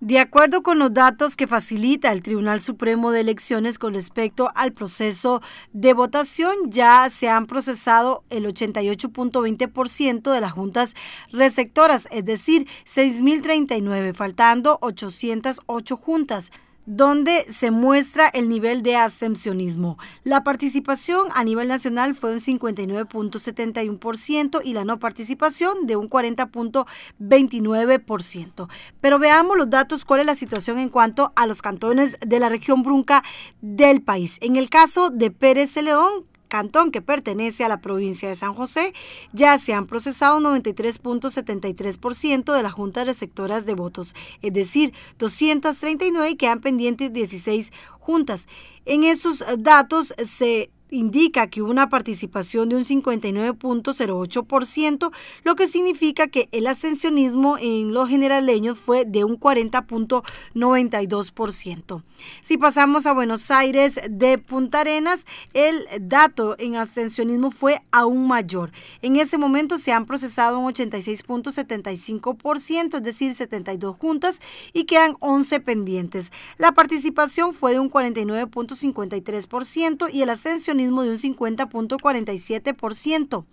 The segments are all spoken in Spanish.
De acuerdo con los datos que facilita el Tribunal Supremo de Elecciones con respecto al proceso de votación, ya se han procesado el 88.20% de las juntas receptoras, es decir, 6.039, faltando 808 juntas donde se muestra el nivel de abstencionismo. La participación a nivel nacional fue un 59.71% y la no participación de un 40.29%. Pero veamos los datos, cuál es la situación en cuanto a los cantones de la región brunca del país. En el caso de Pérez León, cantón que pertenece a la provincia de San José, ya se han procesado 93.73% de las juntas Receptoras de Votos, es decir, 239 y quedan pendientes 16 juntas. En estos datos se indica que hubo una participación de un 59.08%, lo que significa que el ascensionismo en los generaleños fue de un 40.92%. Si pasamos a Buenos Aires de Punta Arenas, el dato en ascensionismo fue aún mayor. En ese momento se han procesado un 86.75%, es decir, 72 juntas y quedan 11 pendientes. La participación fue de un 49.53% y el ascensionismo de un 50.47%.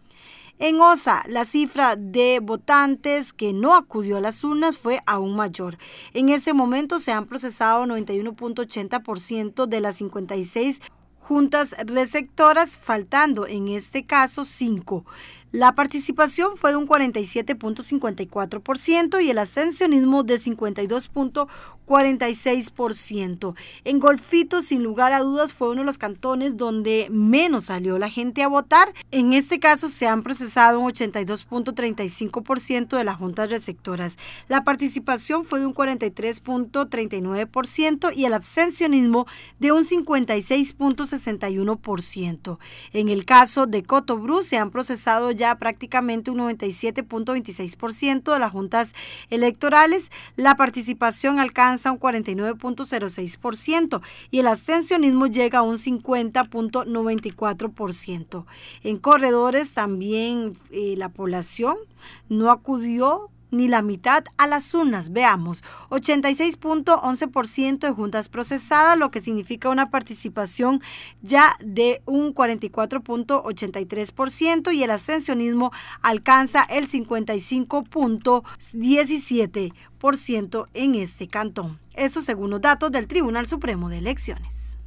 En OSA, la cifra de votantes que no acudió a las urnas fue aún mayor. En ese momento se han procesado 91.80% de las 56 juntas receptoras, faltando en este caso 5. La participación fue de un 47.54% y el ascensionismo de 52.46%. En Golfito, sin lugar a dudas, fue uno de los cantones donde menos salió la gente a votar. En este caso se han procesado un 82.35% de las juntas receptoras. La participación fue de un 43.39% y el abstencionismo de un 56.61%. En el caso de Cotobrú se han procesado ya prácticamente un 97.26% de las juntas electorales, la participación alcanza un 49.06% y el abstencionismo llega a un 50.94%. En corredores también eh, la población no acudió ni la mitad a las unas. Veamos, 86.11% de juntas procesadas, lo que significa una participación ya de un 44.83% y el ascensionismo alcanza el 55.17% en este cantón. Eso según los datos del Tribunal Supremo de Elecciones.